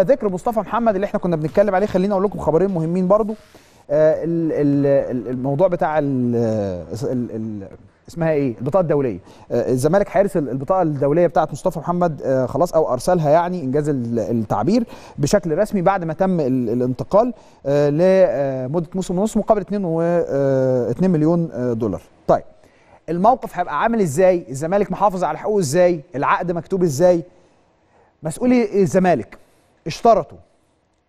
ذكر مصطفى محمد اللي احنا كنا بنتكلم عليه خليني اقول لكم خبرين مهمين برضو آه الموضوع بتاع الـ الـ الـ اسمها ايه البطاقه الدوليه آه، الزمالك حارس البطاقه الدوليه بتاعه مصطفى محمد آه خلاص او ارسلها يعني انجاز التعبير بشكل رسمي بعد ما تم الانتقال آه لمده موسم ونص مقابل 2 و 2 آه، مليون آه، دولار طيب الموقف هيبقى عامل ازاي الزمالك محافظ على حقوقه ازاي العقد مكتوب ازاي مسؤولي الزمالك اشترطوا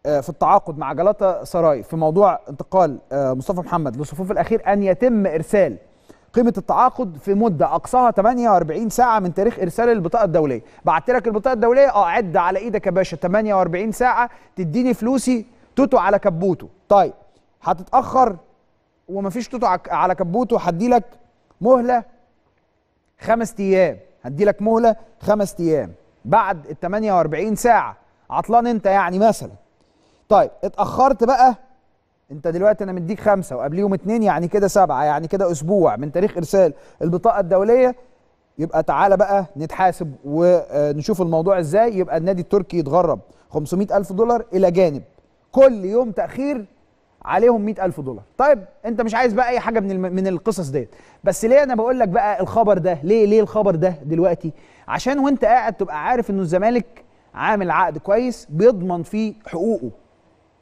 آه، في التعاقد مع جلاتا سراي في موضوع انتقال آه، مصطفى محمد للصفوف الاخير ان يتم ارسال قيمه التعاقد في مده اقصاها 48 ساعه من تاريخ ارسال البطاقه الدوليه بعت لك البطاقه الدوليه اه عد على ايدك يا باشا 48 ساعه تديني فلوسي توتو على كبوته طيب هتتاخر ومفيش توتو على كبوته هدي لك مهله خمس ايام هدي لك مهله خمس ايام بعد ال 48 ساعه عطلان انت يعني مثلا طيب اتاخرت بقى انت دلوقتي انا مديك خمسه وقبليهم اتنين يعني كده سبعه يعني كده اسبوع من تاريخ ارسال البطاقه الدوليه يبقى تعالى بقى نتحاسب ونشوف الموضوع ازاي يبقى النادي التركي يتغرب 500 ألف دولار إلى جانب كل يوم تأخير عليهم 100 ألف دولار طيب أنت مش عايز بقى أي حاجة من من القصص ديت بس ليه أنا بقول لك بقى الخبر ده ليه ليه الخبر ده دلوقتي عشان وأنت قاعد تبقى عارف إنه الزمالك عامل عقد كويس بيضمن فيه حقوقه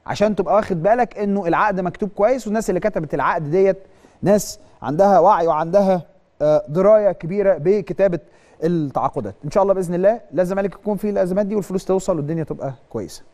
عشان تبقى واخد بالك انه العقد مكتوب كويس والناس اللي كتبت العقد ديت ناس عندها وعي وعندها آه، درايه كبيره بكتابه التعاقدات ان شاء الله باذن الله لا الزمالك يكون فيه الازمات دي والفلوس توصل والدنيا تبقى كويسه